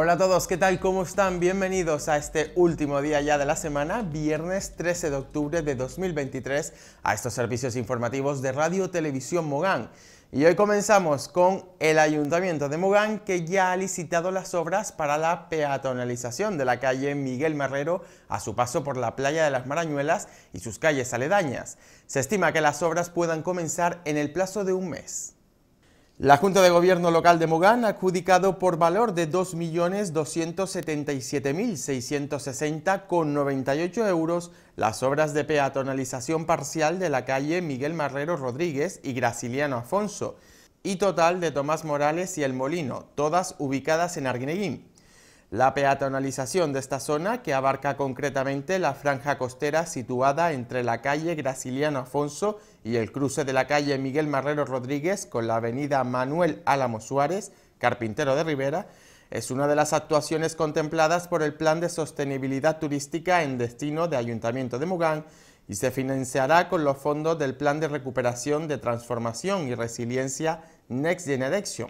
Hola a todos, ¿qué tal? ¿Cómo están? Bienvenidos a este último día ya de la semana, viernes 13 de octubre de 2023, a estos servicios informativos de Radio Televisión Mogán. Y hoy comenzamos con el Ayuntamiento de Mogán, que ya ha licitado las obras para la peatonalización de la calle Miguel Marrero a su paso por la playa de las Marañuelas y sus calles aledañas. Se estima que las obras puedan comenzar en el plazo de un mes. La Junta de Gobierno Local de Mogán ha adjudicado por valor de 2.277.660,98 euros las obras de peatonalización parcial de la calle Miguel Marrero Rodríguez y Graciliano Afonso y total de Tomás Morales y El Molino, todas ubicadas en Arguineguín. La peatonalización de esta zona, que abarca concretamente la franja costera situada entre la calle Graciliano Afonso y el cruce de la calle Miguel Marrero Rodríguez con la avenida Manuel Álamo Suárez, carpintero de Rivera, es una de las actuaciones contempladas por el Plan de Sostenibilidad Turística en destino de Ayuntamiento de Mugán y se financiará con los fondos del Plan de Recuperación de Transformación y Resiliencia Next Generation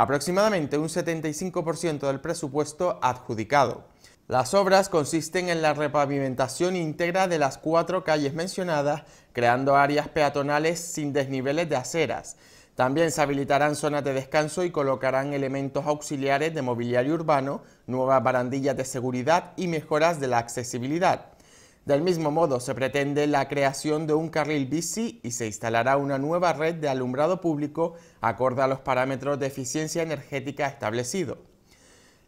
aproximadamente un 75% del presupuesto adjudicado. Las obras consisten en la repavimentación íntegra de las cuatro calles mencionadas, creando áreas peatonales sin desniveles de aceras. También se habilitarán zonas de descanso y colocarán elementos auxiliares de mobiliario urbano, nuevas barandillas de seguridad y mejoras de la accesibilidad. Del mismo modo, se pretende la creación de un carril bici y se instalará una nueva red de alumbrado público acorde a los parámetros de eficiencia energética establecidos.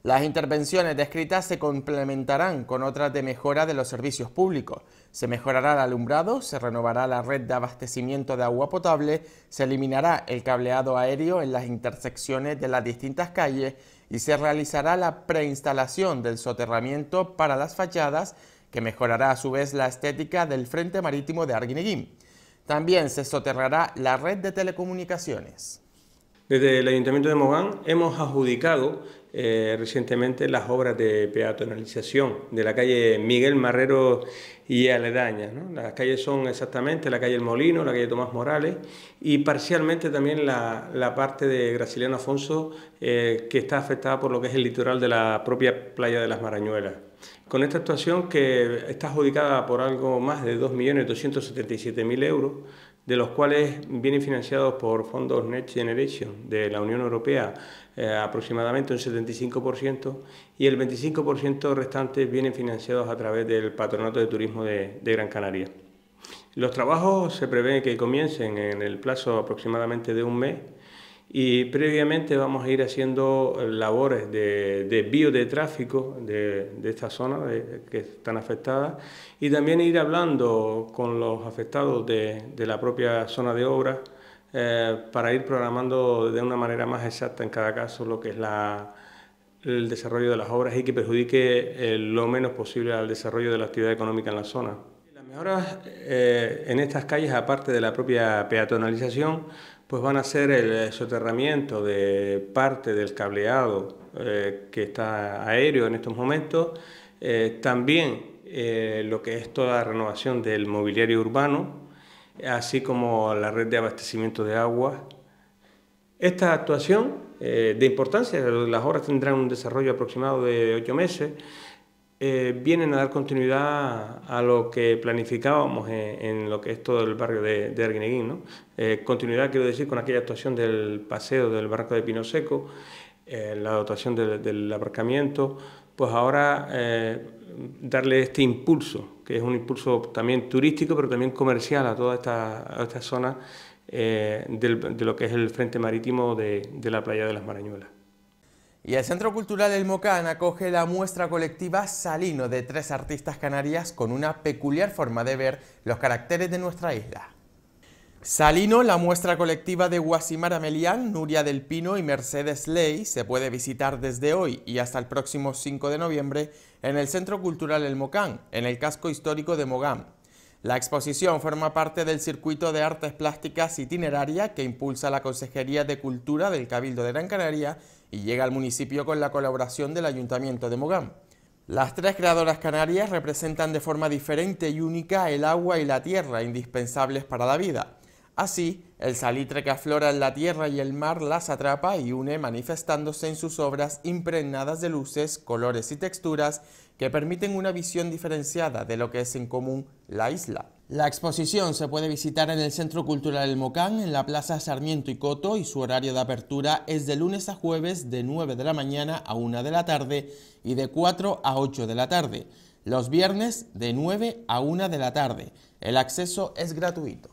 Las intervenciones descritas se complementarán con otras de mejora de los servicios públicos. Se mejorará el alumbrado, se renovará la red de abastecimiento de agua potable, se eliminará el cableado aéreo en las intersecciones de las distintas calles y se realizará la preinstalación del soterramiento para las fachadas que mejorará a su vez la estética del frente marítimo de Arguineguín. También se soterrará la red de telecomunicaciones. Desde el Ayuntamiento de Mogán hemos adjudicado eh, recientemente las obras de peatonalización de la calle Miguel Marrero y Aledaña. Las calles son exactamente la calle El Molino, la calle Tomás Morales y parcialmente también la, parte de Graciliano Afonso eh, que está afectada por lo que es el litoral de la propia playa de las Marañuelas. Con esta actuación que está adjudicada por algo más de 2.277.000 euros, de los cuales vienen financiados por fondos Next Generation de la Unión Europea, eh, aproximadamente un 75%, y el 25% restante vienen financiados a través del Patronato de Turismo de, Gran Canaria. Los trabajos se prevé que comiencen en el plazo aproximadamente de un mes y previamente vamos a ir haciendo labores de, desvío de tráfico de, esta zona que están afectadas y también ir hablando con los afectados de, la propia zona de obra eh, para ir programando de una manera más exacta en cada caso lo que es la, el desarrollo de las obras y que perjudique eh, lo menos posible al desarrollo de la actividad económica en la zona. Las mejoras eh, en estas calles, aparte de la propia peatonalización, pues van a ser el soterramiento de parte del cableado eh, que está aéreo en estos momentos, eh, también eh, lo que es toda la renovación del mobiliario urbano, así como la red de abastecimiento de agua. Esta actuación de importancia, las obras tendrán un desarrollo aproximado de ocho meses, eh, vienen a dar continuidad a lo que planificábamos en, lo que es todo el barrio de, de Arguineguín. ¿no? Eh, continuidad, quiero decir, con aquella actuación del paseo del barco de Pino Seco, eh, la dotación del aparcamiento, pues ahora darle este impulso, que es un impulso también turístico, pero también comercial a toda esta, zona de lo que es el frente marítimo de la playa de las Marañuelas. Y el Centro Cultural El Mocán acoge la muestra colectiva Salino de tres artistas canarias con una peculiar forma de ver los caracteres de nuestra isla. Salino, la muestra colectiva de Guasimara Melián, Nuria del Pino y Mercedes Ley se puede visitar desde hoy y hasta el próximo 5 de noviembre en el Centro Cultural El Mocán, en el casco histórico de Mogán. La exposición forma parte del circuito de artes plásticas itineraria que impulsa la Consejería de Cultura del Cabildo de Gran Canaria y llega al municipio con la colaboración del Ayuntamiento de Mogán. Las tres creadoras canarias representan de forma diferente y única el agua y la tierra indispensables para la vida. Así, el salitre que aflora en la tierra y el mar las atrapa y une manifestándose en sus obras impregnadas de luces, colores y texturas que permiten una visión diferenciada de lo que es en común la isla. La exposición se puede visitar en el Centro Cultural El Mocán, en la Plaza Sarmiento y Coto, y su horario de apertura es de lunes a jueves de 9 de la mañana a 1 de la tarde y de 4 a 8 de la tarde. Los viernes de 9 a 1 de la tarde. El acceso es gratuito.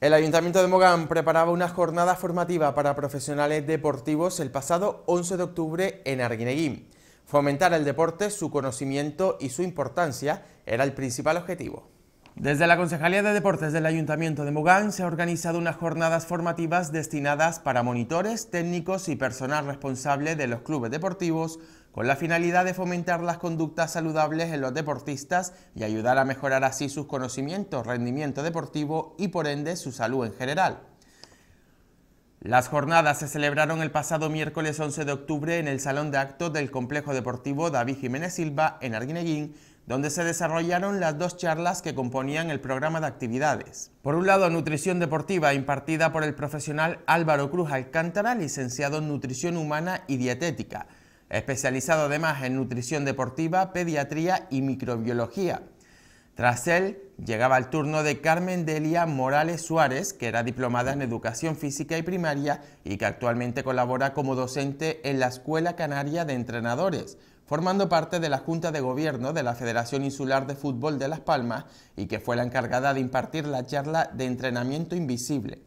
El Ayuntamiento de Mogán preparaba una jornada formativa para profesionales deportivos el pasado 11 de octubre en Arguineguín. Fomentar el deporte, su conocimiento y su importancia era el principal objetivo. Desde la Concejalía de Deportes del Ayuntamiento de Mogán se han organizado unas jornadas formativas destinadas para monitores, técnicos y personal responsable de los clubes deportivos con la finalidad de fomentar las conductas saludables en los deportistas y ayudar a mejorar así sus conocimientos, rendimiento deportivo y por ende su salud en general. Las jornadas se celebraron el pasado miércoles 11 de octubre en el Salón de Actos del Complejo Deportivo David Jiménez Silva en Arguineguín, donde se desarrollaron las dos charlas que componían el programa de actividades. Por un lado, nutrición deportiva impartida por el profesional Álvaro Cruz Alcántara, licenciado en nutrición humana y dietética, especializado además en nutrición deportiva, pediatría y microbiología. Tras él llegaba el turno de Carmen Delia Morales Suárez, que era diplomada en educación física y primaria y que actualmente colabora como docente en la Escuela Canaria de Entrenadores, formando parte de la Junta de Gobierno de la Federación Insular de Fútbol de Las Palmas y que fue la encargada de impartir la charla de entrenamiento invisible.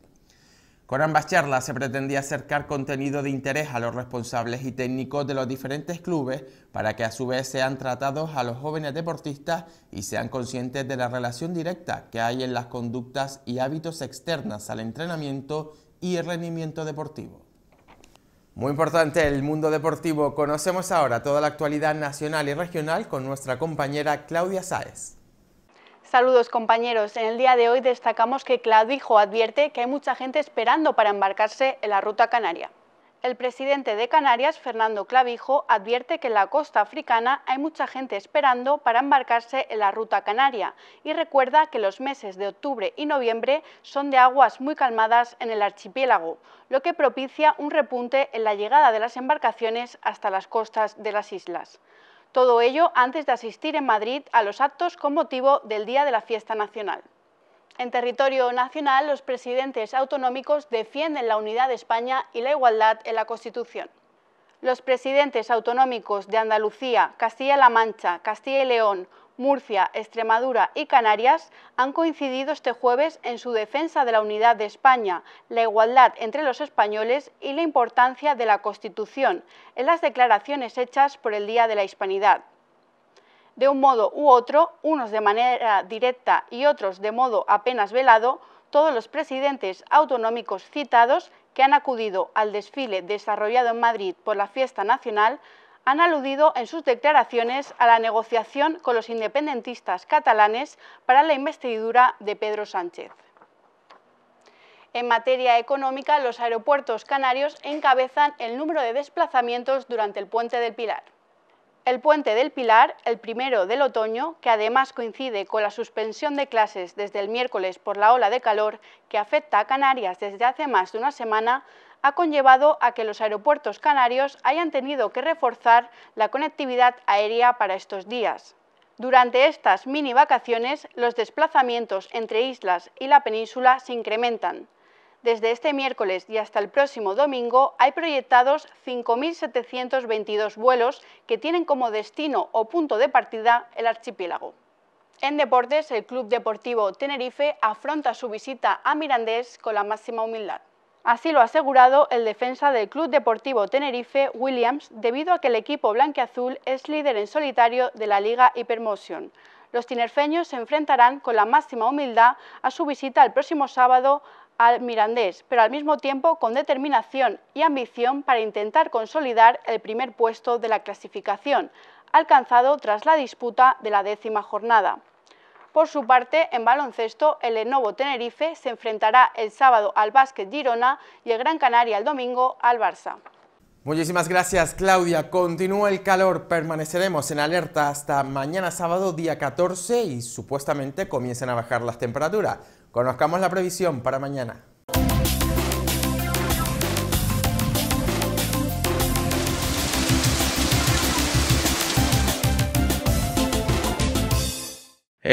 Con ambas charlas se pretendía acercar contenido de interés a los responsables y técnicos de los diferentes clubes para que a su vez sean tratados a los jóvenes deportistas y sean conscientes de la relación directa que hay en las conductas y hábitos externas al entrenamiento y el rendimiento deportivo. Muy importante el mundo deportivo. Conocemos ahora toda la actualidad nacional y regional con nuestra compañera Claudia Sáez. Saludos compañeros. En el día de hoy destacamos que Clavijo advierte que hay mucha gente esperando para embarcarse en la ruta canaria. El presidente de Canarias, Fernando Clavijo, advierte que en la costa africana hay mucha gente esperando para embarcarse en la ruta canaria y recuerda que los meses de octubre y noviembre son de aguas muy calmadas en el archipiélago, lo que propicia un repunte en la llegada de las embarcaciones hasta las costas de las islas. Todo ello antes de asistir en Madrid a los actos con motivo del Día de la Fiesta Nacional. En territorio nacional, los presidentes autonómicos defienden la unidad de España y la igualdad en la Constitución. Los presidentes autonómicos de Andalucía, Castilla-La Mancha, Castilla y León, Murcia, Extremadura y Canarias han coincidido este jueves en su defensa de la unidad de España, la igualdad entre los españoles y la importancia de la Constitución, en las declaraciones hechas por el Día de la Hispanidad. De un modo u otro, unos de manera directa y otros de modo apenas velado, todos los presidentes autonómicos citados que han acudido al desfile desarrollado en Madrid por la Fiesta Nacional han aludido en sus declaraciones a la negociación con los independentistas catalanes para la investidura de Pedro Sánchez. En materia económica, los aeropuertos canarios encabezan el número de desplazamientos durante el Puente del Pilar. El Puente del Pilar, el primero del otoño, que además coincide con la suspensión de clases desde el miércoles por la ola de calor que afecta a Canarias desde hace más de una semana, ha conllevado a que los aeropuertos canarios hayan tenido que reforzar la conectividad aérea para estos días. Durante estas mini vacaciones, los desplazamientos entre islas y la península se incrementan. Desde este miércoles y hasta el próximo domingo hay proyectados 5.722 vuelos que tienen como destino o punto de partida el archipiélago. En deportes, el Club Deportivo Tenerife afronta su visita a Mirandés con la máxima humildad. Así lo ha asegurado el defensa del Club Deportivo Tenerife, Williams, debido a que el equipo blanqueazul es líder en solitario de la Liga Hypermotion. Los tinerfeños se enfrentarán con la máxima humildad a su visita el próximo sábado al Mirandés, pero al mismo tiempo con determinación y ambición para intentar consolidar el primer puesto de la clasificación, alcanzado tras la disputa de la décima jornada. Por su parte, en baloncesto, el Lenovo Tenerife se enfrentará el sábado al Básquet Girona y el Gran Canaria el domingo al Barça. Muchísimas gracias Claudia, continúa el calor, permaneceremos en alerta hasta mañana sábado día 14 y supuestamente comienzan a bajar las temperaturas. Conozcamos la previsión para mañana.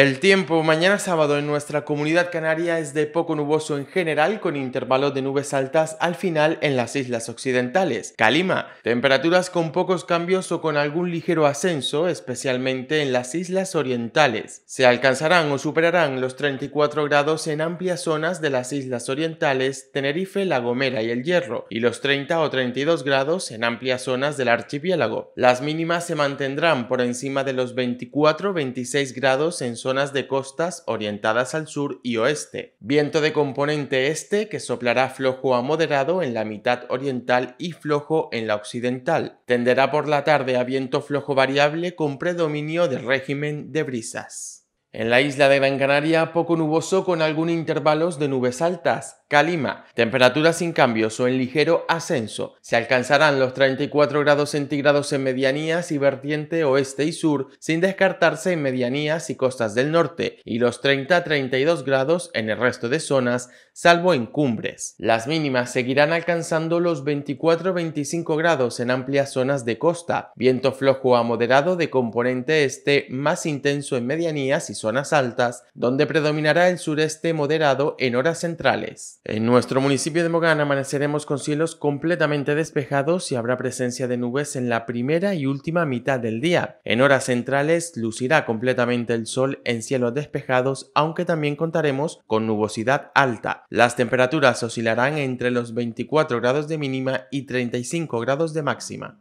El tiempo mañana sábado en nuestra comunidad canaria es de poco nuboso en general con intervalos de nubes altas al final en las islas occidentales. Calima, temperaturas con pocos cambios o con algún ligero ascenso, especialmente en las islas orientales. Se alcanzarán o superarán los 34 grados en amplias zonas de las islas orientales, Tenerife, La Gomera y El Hierro, y los 30 o 32 grados en amplias zonas del archipiélago. Las mínimas se mantendrán por encima de los 24-26 grados en zonas zonas de costas orientadas al sur y oeste. Viento de componente este que soplará flojo a moderado en la mitad oriental y flojo en la occidental. Tenderá por la tarde a viento flojo variable con predominio de régimen de brisas. En la isla de Gran Canaria, poco nuboso con algún intervalos de nubes altas. Calima, temperaturas sin cambios o en ligero ascenso. Se alcanzarán los 34 grados centígrados en medianías y vertiente oeste y sur, sin descartarse en medianías y costas del norte, y los 30-32 grados en el resto de zonas, salvo en cumbres. Las mínimas seguirán alcanzando los 24-25 grados en amplias zonas de costa, viento flojo a moderado de componente este más intenso en medianías y zonas altas, donde predominará el sureste moderado en horas centrales. En nuestro municipio de Mogán amaneceremos con cielos completamente despejados y habrá presencia de nubes en la primera y última mitad del día. En horas centrales lucirá completamente el sol en cielos despejados, aunque también contaremos con nubosidad alta. Las temperaturas oscilarán entre los 24 grados de mínima y 35 grados de máxima.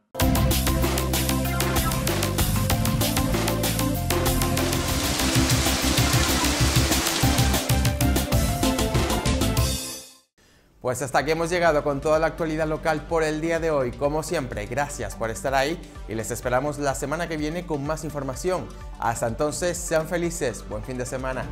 Pues hasta aquí hemos llegado con toda la actualidad local por el día de hoy. Como siempre, gracias por estar ahí y les esperamos la semana que viene con más información. Hasta entonces, sean felices, buen fin de semana.